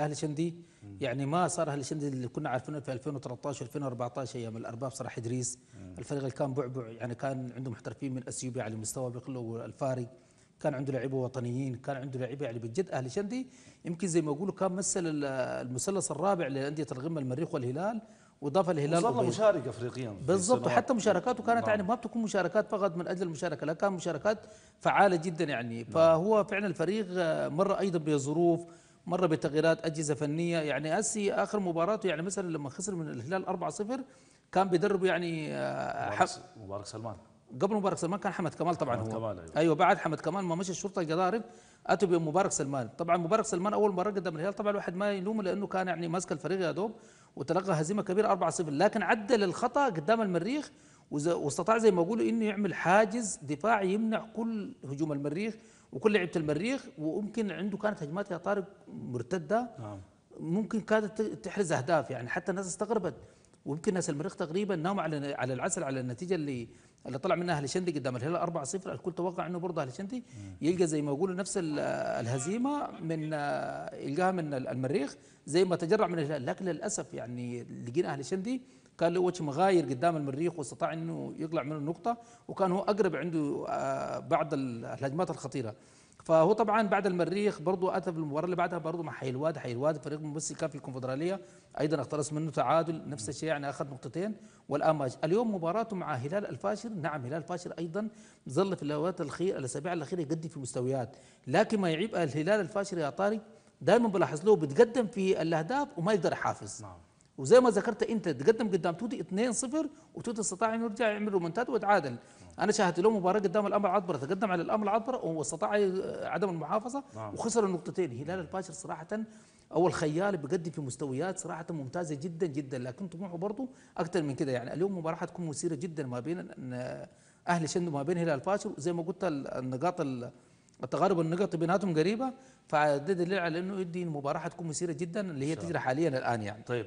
اهلي شندي يعني ما صار اهلي شندي اللي كنا عارفينه في 2013 2014 ايام الارباب صلاح ادريس الفريق اللي كان بعبع يعني كان عنده محترفين من اثيوبيا على مستوى بقلو والفاري كان عنده لعيبه وطنيين كان عنده لعيبه يعني بجد اهلي شندي يمكن زي ما يقولوا كان مثل المثلث الرابع لانديه القمه المريخ والهلال واضاف الهلال وظل مشارك افريقيا بالضبط حتى مشاركاته كانت نعم. يعني ما بتكون مشاركات فقط من اجل المشاركه لا كان مشاركات فعاله جدا يعني نعم. فهو فعلا الفريق مر ايضا بظروف مر بتغييرات اجهزه فنيه يعني اسي اخر مباراته يعني مثلا لما خسر من الهلال 4-0 كان بيدربه يعني مبارك, آه، مبارك سلمان قبل مبارك سلمان كان حمد كمال طبعا حمد هو كمال أيوة. ايوه بعد حمد كمال ما مشى الشرطه القضارب اتوا بمبارك سلمان طبعا مبارك سلمان اول مره قدم الهلال طبعا الواحد ما يلومه لانه كان يعني ماسك الفريق يا دوب وتلقى هزيمه كبيره 4-0 لكن عدل الخطا قدام المريخ واستطاع زي ما بقولوا انه يعمل حاجز دفاعي يمنع كل هجوم المريخ وكل لعيبه المريخ وممكن عنده كانت هجمات يا طارق مرتده نعم. ممكن كانت تحرز اهداف يعني حتى الناس استغربت ويمكن ناس المريخ تقريبا ناموا على على العسل على النتيجه اللي اللي طلع منها اهلي شندي قدام الهلال 4-0 الكل توقع انه برضه اهلي شندي يلقى زي ما يقولوا نفس الهزيمه من يلقاها من المريخ زي ما تجرع من الهلال لكن للاسف يعني لقينا اهلي شندي كان له وجه مغاير قدام المريخ واستطاع انه يطلع منه النقطه وكان هو اقرب عنده آه، بعض الهجمات الخطيره فهو طبعا بعد المريخ برضه اتى بالمباراه اللي بعدها برضه مع حيلواد حيلواد فريق ممثل كان في الكونفدراليه ايضا اقترص منه تعادل نفس الشيء يعني اخذ نقطتين والان اليوم مباراته مع هلال الفاشر نعم هلال الفاشر ايضا ظل في الاوقات الاخيره الاسابيع الاخيره يقدم في مستويات لكن ما يعيب الهلال الفاشر يا طارق دائما بلاحظ له بتقدم في الاهداف وما يقدر يحافظ نعم وزي ما ذكرت انت تقدم قدام تودي 2 0 وتوتي استطاع انه يرجع يعمل رومنتات ويتعادل انا شاهدت له مباراه قدام الامر العطبره تقدم على الامر العطبره وهو استطاع آه، عدم المحافظه نعم. وخسر النقطتين هلال الباشر صراحه اول خيال بيقدم في مستويات صراحه ممتازه جدا جدا لكن طموحه برضه اكثر من كده يعني اليوم مباراه حتكون مثيره جدا ما بين آه، اهل شند وما بين هلال الباشر زي ما قلت النقاط التقارب النقط بيناتهم قريبه فده دليل على انه يدي المباراه حتكون مثيره جدا اللي هي تجري حاليا الان يعني طيب